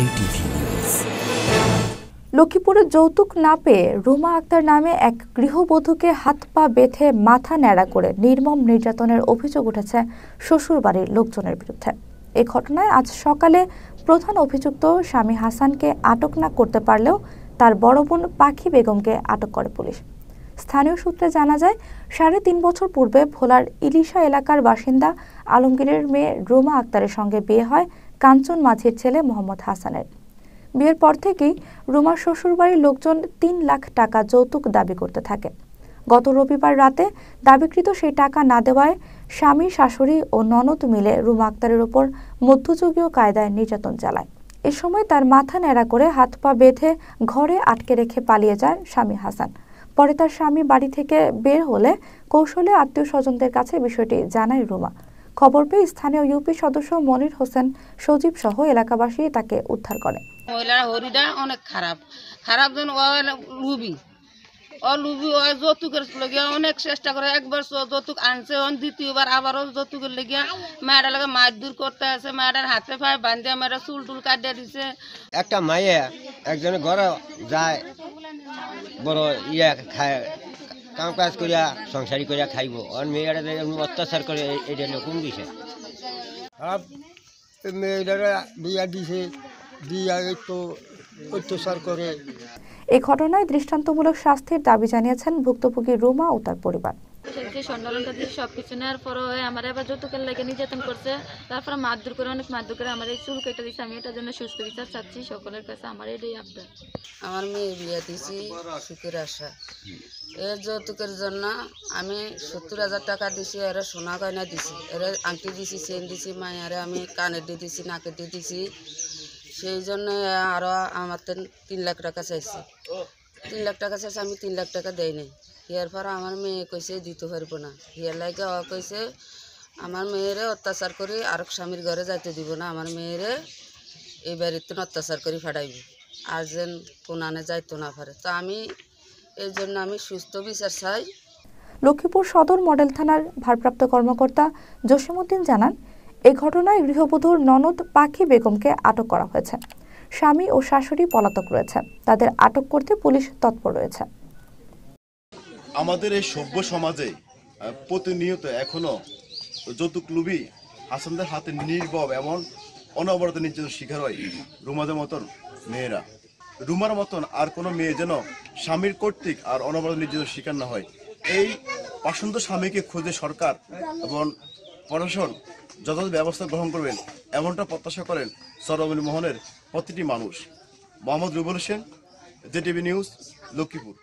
JTV লক্ষ্মীপুরে যৌতুক না পেয়ে রুমা আক্তার নামে এক গৃহবধূকে হাত পা বেঁধে মাথা ন্যাড়া করে নির্মম নির্যাতনের অভিযোগ উঠেছে শ্বশুরবাড়ির লোকজনের বিরুদ্ধে এ ঘটনায় আজ সকালে প্রধান অভিযুক্ত স্বামী হাসানকে আটক না করতে পারলেও তার বড় বোন পাখি বেগমকে আটক করে পুলিশ স্থানীয় সূত্রে জানা যায় সাড়ে তিন বছর পূর্বে ভোলার ইলিশা এলাকার বাসিন্দা আলমগীরের মেয়ে রুমা আক্তারের সঙ্গে বিয়ে হয় কাঞ্চন মাঝির ছেলে মোহাম্মদ হাসানের বিয়ের পর থেকেই রুমার শ্বশুরবাড়ির লোকজন তিন লাখ টাকা যৌতুক দাবি করতে থাকে গত রবিবার রাতে দাবিকৃত সেই টাকা না দেওয়ায় স্বামী শাশুড়ি ও ননদ মিলে রুমা আক্তারের ওপর মধ্যযুগীয় কায়দায় নির্যাতন চালায় এ সময় তার মাথা ন্যাড়া করে হাত পা বেঁধে ঘরে আটকে রেখে পালিয়ে যায় স্বামী হাসান পরে তার স্বামী বাড়ি থেকে বের হলে কৌশলে আত্মীয় স্বজনদের কাছে বিষয়টি জানায় রুমা খবর পেয়ে স্থানীয় ইউপি সদস্য মনির হোসেন সজীব সহ এলাকাবাসী তাকে উদ্ধার করে মহিলারা হরিদা অনেক খারাপ খারাপ জন লুবি ও লুবি ও যৌতুকের লেগে অনেক চেষ্টা করে একবার যৌতুক আনছে অন দ্বিতীয়বার আবারও যৌতুকের লেগে মায়ের লাগে মাছ দূর করতে আছে মায়েরার হাতে পায়ে বাঁধে মায়েরা চুল টুল কাটিয়ে দিছে একটা মায়ে একজনের ঘরে যায় বড় ইয়ে খায় কাম কাজ করিয়া সংসারী করিয়া খাইব আর মেয়েরা অত্যাচার করে এটা কোন দিছে মেয়েরা বিয়া দিছে বিয়া তো অত্যাচার করে এই ঘটনায় দৃষ্টান্তমূলক শাস্তির দাবি জানিয়েছেন ভুক্তভোগী রুমা ও তার পরিবার দিয়েছি স্বর্ণলঙ্কা দিয়েছি সব কিছু নেওয়ার পরও আমার আবার যৌতুকের লাগে নির্যাতন করছে তারপরে মারধর করে অনেক মারধর করে আমার এই চুল কেটে দিচ্ছে আমি এটার জন্য সুস্থ বিচার চাচ্ছি সকলের কাছে আমার এটাই আপনার আমার মেয়ে বিয়ে দিয়েছি সুখের আশা এর যৌতুকের জন্য আমি সত্তর হাজার টাকা দিছি এরা সোনা গয়না দিছি এর আংটি দিছি চেন দিছি আরে আমি কানে দিয়ে দিছি নাকে দিয়ে দিছি সেই জন্য আরও আমার তিন লাখ টাকা চাইছি তিন লাখ টাকা শেষ আমি তিন লাখ টাকা দেয় নাই হিয়ার পর আমার মেয়ে কইছে দিতে পারবো না হিয়ার লাগে অ কইছে আমার মেয়েরে অত্যাচার করে আর স্বামীর ঘরে যাইতে দিব না আমার মেয়েরে এই বাড়িতে অত্যাচার করে ফাটাইবি আর যেন কোনানে যাইতো না পারে তো আমি এই জন্য আমি সুস্থ বিচার চাই লক্ষ্মীপুর সদর মডেল থানার ভারপ্রাপ্ত কর্মকর্তা জসিমুদ্দিন জানান এ ঘটনায় গৃহবধূর ননদ পাখি বেগমকে আটক করা হয়েছে স্বামী ও শাশুড়ি পলাতক রয়েছে তাদের আটক করতে পুলিশ তৎপর রয়েছে আমাদের এই সভ্য সমাজে প্রতিনিয়ত এখনো যৌতুক লুবি হাসানদের হাতে নির্ভব এমন অনবরত নির্যাতন শিকার হয় রুমাদের মতন মেয়েরা রুমার মতন আর কোনো মেয়ে যেন স্বামীর কর্তৃক আর অনবরত নির্যাতন শিকার না হয় এই পাশন্ত স্বামীকে খুঁজে সরকার এবং প্রশাসন যথাযথ ব্যবস্থা গ্রহণ করবেন এমনটা প্রত্যাশা করেন সরবনী মোহনের প্রতিটি মানুষ মোহাম্মদ রুবুল হোসেন জেটিভি নিউজ লক্ষ্মীপুর